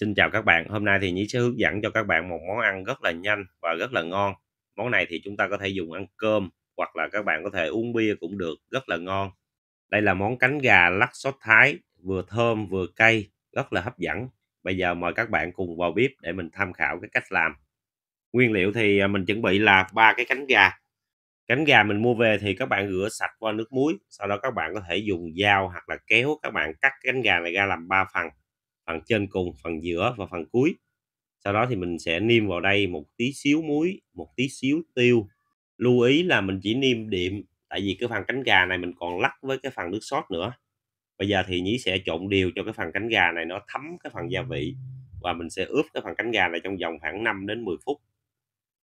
Xin chào các bạn, hôm nay thì Nhí sẽ hướng dẫn cho các bạn một món ăn rất là nhanh và rất là ngon. Món này thì chúng ta có thể dùng ăn cơm hoặc là các bạn có thể uống bia cũng được, rất là ngon. Đây là món cánh gà lắc sốt Thái, vừa thơm vừa cay, rất là hấp dẫn. Bây giờ mời các bạn cùng vào bếp để mình tham khảo cái cách làm. Nguyên liệu thì à, mình chuẩn bị là ba cái cánh gà. Cánh gà mình mua về thì các bạn rửa sạch qua nước muối, sau đó các bạn có thể dùng dao hoặc là kéo các bạn cắt cánh gà này ra làm ba phần phần trên cùng phần giữa và phần cuối sau đó thì mình sẽ niêm vào đây một tí xíu muối một tí xíu tiêu lưu ý là mình chỉ niêm điểm tại vì cái phần cánh gà này mình còn lắc với cái phần nước sốt nữa bây giờ thì nhí sẽ trộn đều cho cái phần cánh gà này nó thấm cái phần gia vị và mình sẽ ướp cái phần cánh gà này trong vòng khoảng 5 đến 10 phút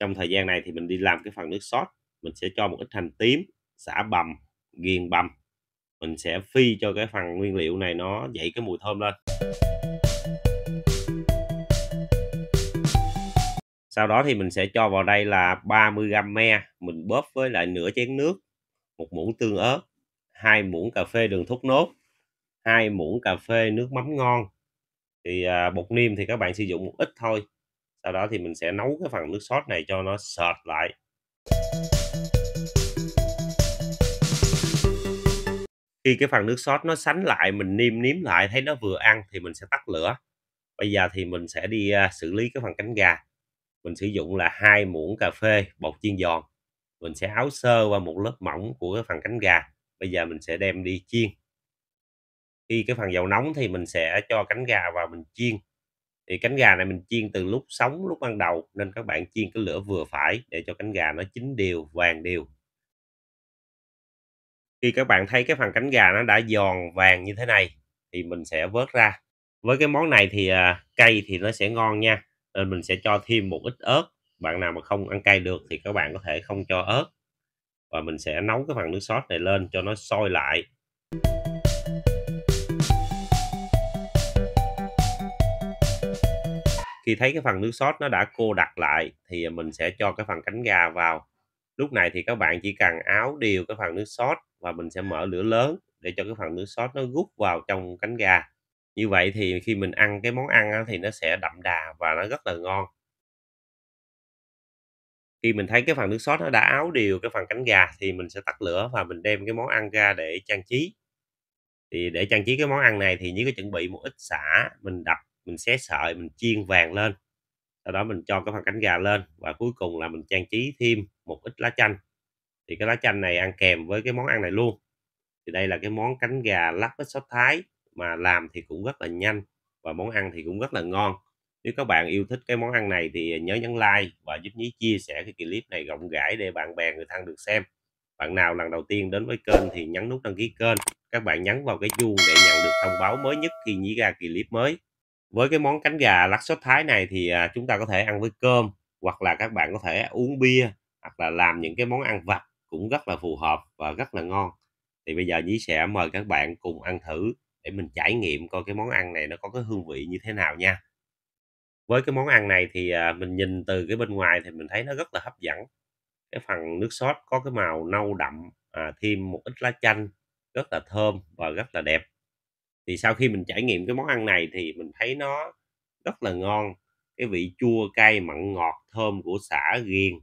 trong thời gian này thì mình đi làm cái phần nước sốt mình sẽ cho một ít hành tím xả bầm nghiền bầm mình sẽ phi cho cái phần nguyên liệu này nó dậy cái mùi thơm lên sau đó thì mình sẽ cho vào đây là 30 g me mình bóp với lại nửa chén nước một muỗng tương ớt hai muỗng cà phê đường thốt nốt hai muỗng cà phê nước mắm ngon thì à, bột niêm thì các bạn sử dụng một ít thôi sau đó thì mình sẽ nấu cái phần nước sốt này cho nó sệt lại khi cái phần nước sốt nó sánh lại mình niêm nếm lại thấy nó vừa ăn thì mình sẽ tắt lửa bây giờ thì mình sẽ đi à, xử lý cái phần cánh gà mình sử dụng là hai muỗng cà phê bột chiên giòn mình sẽ áo sơ qua một lớp mỏng của cái phần cánh gà bây giờ mình sẽ đem đi chiên khi cái phần dầu nóng thì mình sẽ cho cánh gà vào mình chiên thì cánh gà này mình chiên từ lúc sống lúc ban đầu nên các bạn chiên cái lửa vừa phải để cho cánh gà nó chín đều vàng đều khi các bạn thấy cái phần cánh gà nó đã giòn vàng như thế này thì mình sẽ vớt ra với cái món này thì à, cây thì nó sẽ ngon nha nên ờ, mình sẽ cho thêm một ít ớt bạn nào mà không ăn cay được thì các bạn có thể không cho ớt và mình sẽ nấu cái phần nước sốt này lên cho nó sôi lại khi thấy cái phần nước sốt nó đã cô đặc lại thì mình sẽ cho cái phần cánh gà vào lúc này thì các bạn chỉ cần áo đều cái phần nước sốt và mình sẽ mở lửa lớn để cho cái phần nước sốt nó rút vào trong cánh gà như vậy thì khi mình ăn cái món ăn á, thì nó sẽ đậm đà và nó rất là ngon. Khi mình thấy cái phần nước sốt nó đã áo đều cái phần cánh gà thì mình sẽ tắt lửa và mình đem cái món ăn ra để trang trí. Thì để trang trí cái món ăn này thì chỉ có chuẩn bị một ít xả mình đập, mình xé sợi, mình chiên vàng lên. Sau đó mình cho cái phần cánh gà lên và cuối cùng là mình trang trí thêm một ít lá chanh. Thì cái lá chanh này ăn kèm với cái món ăn này luôn. Thì đây là cái món cánh gà lắc với sốt Thái mà làm thì cũng rất là nhanh và món ăn thì cũng rất là ngon nếu các bạn yêu thích cái món ăn này thì nhớ nhấn like và giúp nhí chia sẻ cái clip này rộng rãi để bạn bè người thân được xem bạn nào lần đầu tiên đến với kênh thì nhấn nút đăng ký kênh các bạn nhấn vào cái chuông để nhận được thông báo mới nhất khi nhí ra clip mới với cái món cánh gà lắc sốt thái này thì à, chúng ta có thể ăn với cơm hoặc là các bạn có thể uống bia hoặc là làm những cái món ăn vặt cũng rất là phù hợp và rất là ngon thì bây giờ nhí sẽ mời các bạn cùng ăn thử để mình trải nghiệm coi cái món ăn này nó có cái hương vị như thế nào nha với cái món ăn này thì à, mình nhìn từ cái bên ngoài thì mình thấy nó rất là hấp dẫn cái phần nước sốt có cái màu nâu đậm à, thêm một ít lá chanh rất là thơm và rất là đẹp thì sau khi mình trải nghiệm cái món ăn này thì mình thấy nó rất là ngon cái vị chua cay mặn ngọt thơm của xả riêng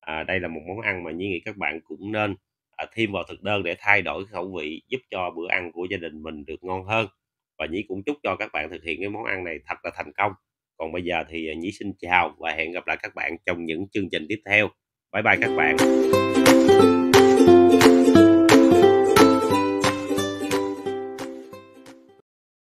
à, đây là một món ăn mà như nghĩ các bạn cũng nên À, thêm vào thực đơn để thay đổi khẩu vị giúp cho bữa ăn của gia đình mình được ngon hơn và nhí cũng chúc cho các bạn thực hiện cái món ăn này thật là thành công còn bây giờ thì à, nhí xin chào và hẹn gặp lại các bạn trong những chương trình tiếp theo bye bye các bạn